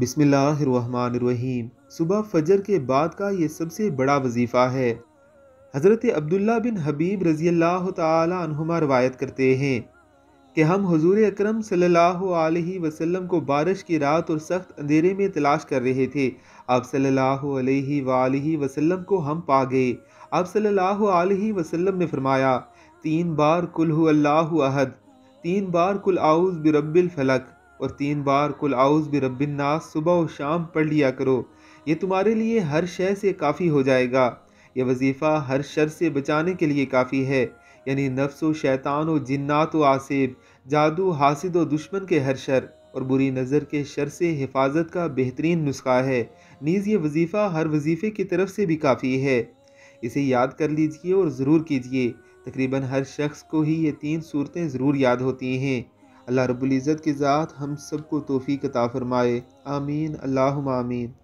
बिसमीम सुबह फजर के बाद का ये सबसे बड़ा वजीफ़ा है हज़रत अब्दुल्ला बिन हबीब रज़ी अल्लाह तुमा रवायत करते हैं कि हम हजूर अक्रम सल्लल्लाहु अलैहि वसल्लम को बारिश की रात और सख्त अंधेरे में तलाश कर रहे थे आप सल्लल्लाहु अलैहि वसल्लम को हम पा गए आप सल्लल्लाहु अलैहि वसल्लम ने फरमाया तीन बार कुल अल्लाह अहद तीन बार कुल आउज़ बिरब्बिल फलक और तीन बार कुल आउज़ भी रबिन्नास सुबह और शाम पढ़ लिया करो ये तुम्हारे लिए हर शय से काफ़ी हो जाएगा यह वजीफ़ा हर शर से बचाने के लिए काफ़ी है यानी नफ्स व शैतान व जन्नात व आसिब जादू हासिद व दुश्मन के हर शर और बुरी नज़र के शर से हिफाजत का बेहतरीन नुस्खा है नीज़ ये वजीफ़ा हर वजीफ़े की तरफ से भी काफ़ी है इसे याद कर लीजिए और ज़रूर कीजिए तकरीबन हर शख्स को ही ये तीन सूरतें ज़रूर याद होती हैं अल्लाह रब्बुल इज़्ज़त की ज़ात हम सबको तोफ़ी कता फ़रमाए आमीन अल्लाह आमीन